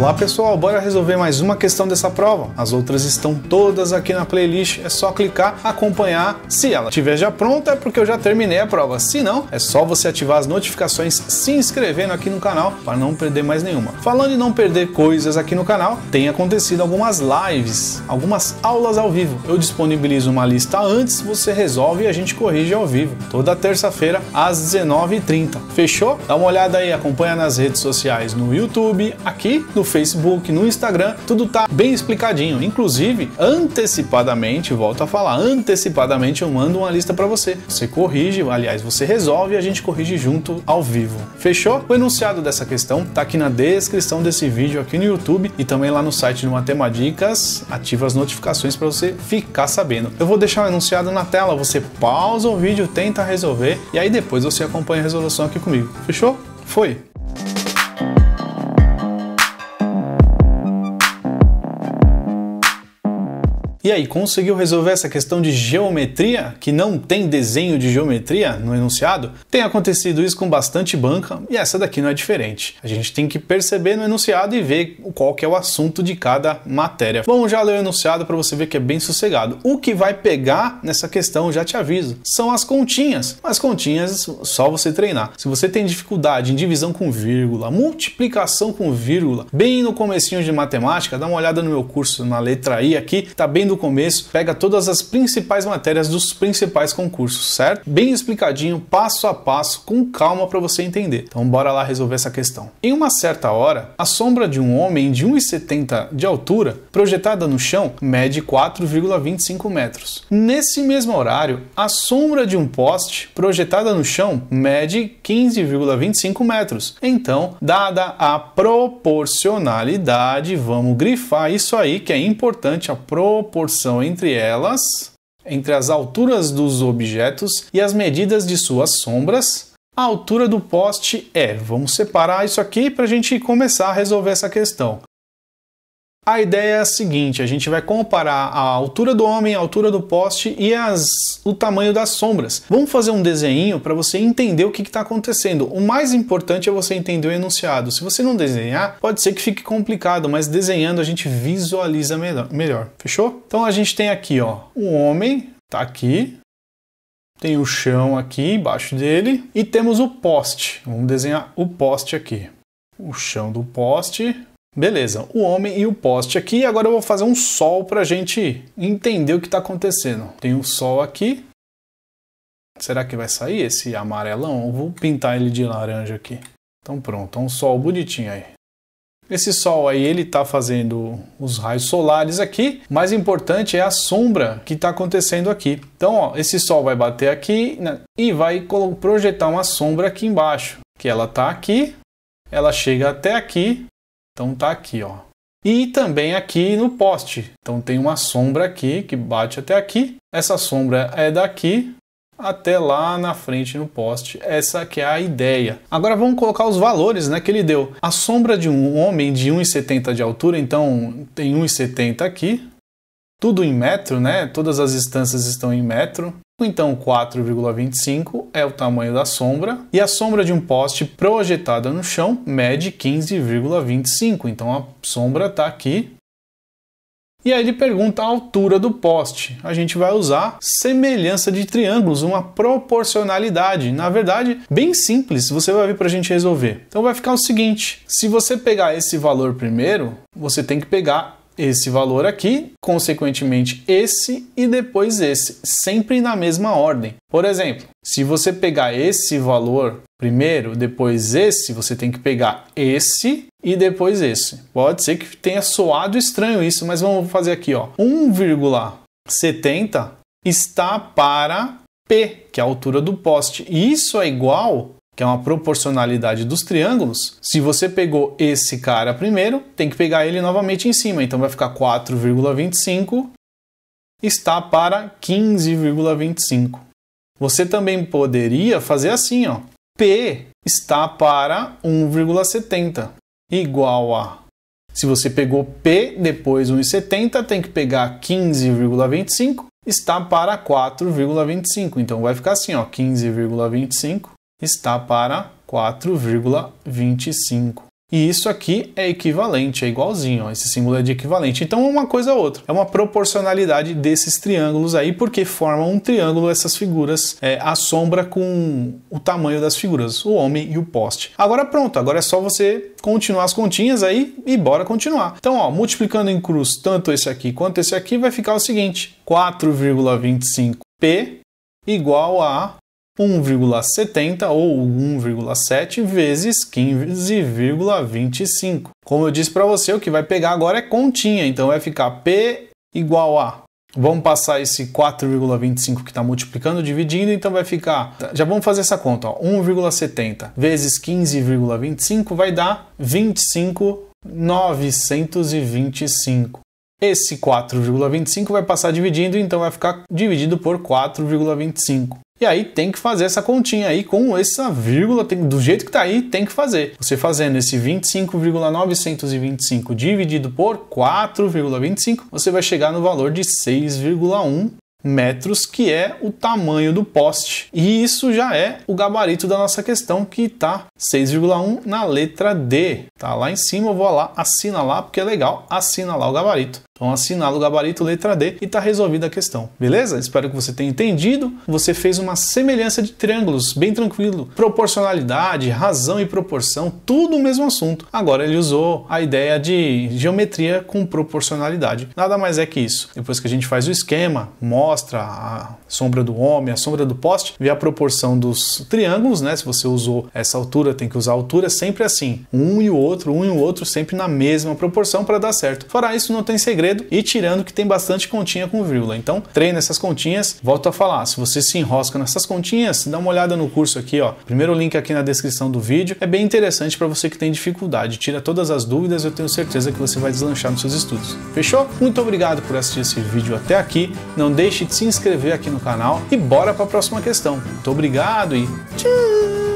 Olá pessoal, bora resolver mais uma questão dessa prova. As outras estão todas aqui na playlist, é só clicar, acompanhar. Se ela estiver já pronta, é porque eu já terminei a prova. Se não, é só você ativar as notificações se inscrevendo aqui no canal para não perder mais nenhuma. Falando em não perder coisas aqui no canal, tem acontecido algumas lives, algumas aulas ao vivo. Eu disponibilizo uma lista antes, você resolve e a gente corrige ao vivo. Toda terça-feira às 19h30. Fechou? Dá uma olhada aí, acompanha nas redes sociais, no YouTube, aqui no Facebook, no Instagram, tudo tá bem explicadinho. Inclusive, antecipadamente, volto a falar, antecipadamente eu mando uma lista para você. Você corrige, aliás, você resolve e a gente corrige junto ao vivo. Fechou? O enunciado dessa questão tá aqui na descrição desse vídeo aqui no YouTube e também lá no site do Matemadicas. Ativa as notificações para você ficar sabendo. Eu vou deixar o enunciado na tela, você pausa o vídeo, tenta resolver e aí depois você acompanha a resolução aqui comigo. Fechou? Foi! E aí, conseguiu resolver essa questão de geometria, que não tem desenho de geometria no enunciado? Tem acontecido isso com bastante banca e essa daqui não é diferente. A gente tem que perceber no enunciado e ver qual que é o assunto de cada matéria. Vamos já ler o enunciado para você ver que é bem sossegado. O que vai pegar nessa questão, já te aviso, são as continhas. As continhas, só você treinar. Se você tem dificuldade em divisão com vírgula, multiplicação com vírgula, bem no comecinho de matemática, dá uma olhada no meu curso na letra I aqui, tá bem desde começo, pega todas as principais matérias dos principais concursos, certo? Bem explicadinho, passo a passo, com calma para você entender. Então bora lá resolver essa questão. Em uma certa hora, a sombra de um homem de 1,70 de altura, projetada no chão, mede 4,25 metros. Nesse mesmo horário, a sombra de um poste, projetada no chão, mede 15,25 metros. Então, dada a proporcionalidade, vamos grifar isso aí que é importante a proporcionalidade proporção entre elas, entre as alturas dos objetos e as medidas de suas sombras. A altura do poste é, vamos separar isso aqui para a gente começar a resolver essa questão. A ideia é a seguinte: a gente vai comparar a altura do homem, a altura do poste e as, o tamanho das sombras. Vamos fazer um desenho para você entender o que está acontecendo. O mais importante é você entender o enunciado. Se você não desenhar, pode ser que fique complicado, mas desenhando a gente visualiza melhor. melhor. Fechou? Então a gente tem aqui, ó, o homem tá aqui. Tem o chão aqui embaixo dele e temos o poste. Vamos desenhar o poste aqui. O chão do poste, Beleza, o homem e o poste aqui. Agora eu vou fazer um sol para a gente entender o que está acontecendo. Tem o sol aqui. Será que vai sair esse amarelão? Eu vou pintar ele de laranja aqui. Então pronto, um sol bonitinho aí. Esse sol aí ele está fazendo os raios solares aqui, mais importante é a sombra que está acontecendo aqui. Então, ó, esse sol vai bater aqui né, e vai projetar uma sombra aqui embaixo, que ela está aqui, ela chega até aqui então tá aqui, ó. E também aqui no poste. Então tem uma sombra aqui que bate até aqui. Essa sombra é daqui até lá na frente no poste. Essa que é a ideia. Agora vamos colocar os valores né, que ele deu. A sombra de um homem de 1,70 de altura, então tem 1,70 aqui. Tudo em metro, né? Todas as instâncias estão em metro. Então 4,25 é o tamanho da sombra e a sombra de um poste projetada no chão mede 15,25. Então a sombra está aqui. E aí ele pergunta a altura do poste. A gente vai usar semelhança de triângulos, uma proporcionalidade. Na verdade, bem simples, você vai ver para a gente resolver. Então vai ficar o seguinte, se você pegar esse valor primeiro, você tem que pegar esse valor aqui, consequentemente esse e depois esse, sempre na mesma ordem. Por exemplo, se você pegar esse valor primeiro, depois esse, você tem que pegar esse e depois esse. Pode ser que tenha soado estranho isso, mas vamos fazer aqui, ó. 1,70 está para P, que é a altura do poste. E isso é igual que é uma proporcionalidade dos triângulos, se você pegou esse cara primeiro, tem que pegar ele novamente em cima. Então vai ficar 4,25 está para 15,25. Você também poderia fazer assim, ó. P está para 1,70 igual a se você pegou P depois 1,70, tem que pegar 15,25, está para 4,25. Então vai ficar assim, ó, 15,25 está para 4,25. E isso aqui é equivalente, é igualzinho, ó, esse símbolo é de equivalente. Então, uma coisa a outra. É uma proporcionalidade desses triângulos aí, porque formam um triângulo essas figuras, é, a sombra com o tamanho das figuras, o homem e o poste. Agora pronto, agora é só você continuar as continhas aí e bora continuar. Então, ó, multiplicando em cruz tanto esse aqui quanto esse aqui, vai ficar o seguinte, 4,25p igual a 1,70 ou 1,7 vezes 15,25. Como eu disse para você, o que vai pegar agora é continha, então vai ficar P igual a Vamos passar esse 4,25 que está multiplicando, dividindo, então vai ficar. Tá, já vamos fazer essa conta, 1,70 vezes 15,25 vai dar 25,925. Esse 4,25 vai passar dividindo, então vai ficar dividido por 4,25. E aí tem que fazer essa continha aí com essa vírgula, tem, do jeito que tá aí, tem que fazer. Você fazendo esse 25,925 dividido por 4,25, você vai chegar no valor de 6,1 metros, que é o tamanho do poste. E isso já é o gabarito da nossa questão, que está 6,1 na letra D. Tá lá em cima, eu vou lá lá porque é legal lá o gabarito. Então assinar o gabarito letra D e está resolvida a questão. Beleza? Espero que você tenha entendido. Você fez uma semelhança de triângulos, bem tranquilo. Proporcionalidade, razão e proporção, tudo o mesmo assunto. Agora ele usou a ideia de geometria com proporcionalidade. Nada mais é que isso. Depois que a gente faz o esquema, mostra a sombra do homem, a sombra do poste, vê a proporção dos triângulos, né? Se você usou essa altura, tem que usar a altura sempre assim. Um e o outro, um e o outro, sempre na mesma proporção para dar certo. Fora isso, não tem segredo segredo e tirando que tem bastante continha com vírgula. Então, treina essas continhas. Volto a falar, se você se enrosca nessas continhas, dá uma olhada no curso aqui, ó. Primeiro link aqui na descrição do vídeo. É bem interessante para você que tem dificuldade. Tira todas as dúvidas, eu tenho certeza que você vai deslanchar nos seus estudos. Fechou? Muito obrigado por assistir esse vídeo até aqui. Não deixe de se inscrever aqui no canal e bora para a próxima questão. Muito obrigado e tchau!